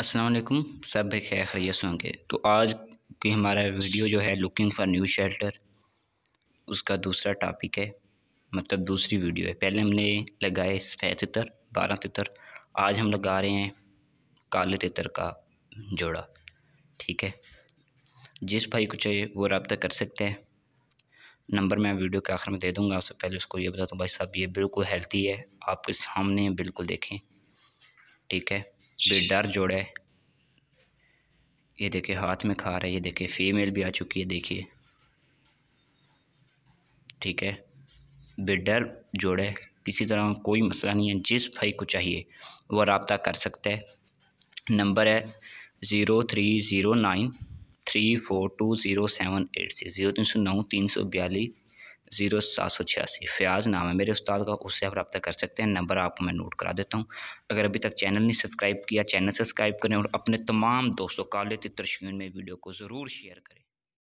असलम सब खैर खरीत होंगे तो आज की हमारा वीडियो जो है लुकिंग फॉर न्यू शेल्टर उसका दूसरा टॉपिक है मतलब दूसरी वीडियो है पहले हमने लगाए सफ़ेद तितर बारह तितर आज हम लगा रहे हैं काले तितर का जोड़ा ठीक है जिस भाई को चाहिए वो रबता कर सकते हैं नंबर मैं वीडियो के आखिर में दे दूँगा आपसे पहले उसको ये बता दूँ भाई साहब ये बिल्कुल हेल्थी है आपके सामने बिल्कुल देखें ठीक है बेडर जोड़ा है ये देखे हाथ में खा रहा है ये देखे फीमेल भी आ चुकी है देखिए ठीक है बेडर जोड़े किसी तरह का कोई मसला नहीं है जिस भाई को चाहिए वह रबता कर सकता है नंबर है zero three zero nine three four two zero seven eight six zero तीन सौ नौ तीन सौ बयालीस ज़ीरो सात सौ छियासी फ़याज़ नाम है मेरे उस्ताद का उससे आप रब्ता कर सकते हैं नंबर आपको मैं नोट करा देता हूँ अगर अभी तक चैनल नहीं सब्सक्राइब किया चैनल सब्सक्राइब करें और अपने तमाम दोस्तों काले तितर में वीडियो को ज़रूर शेयर करें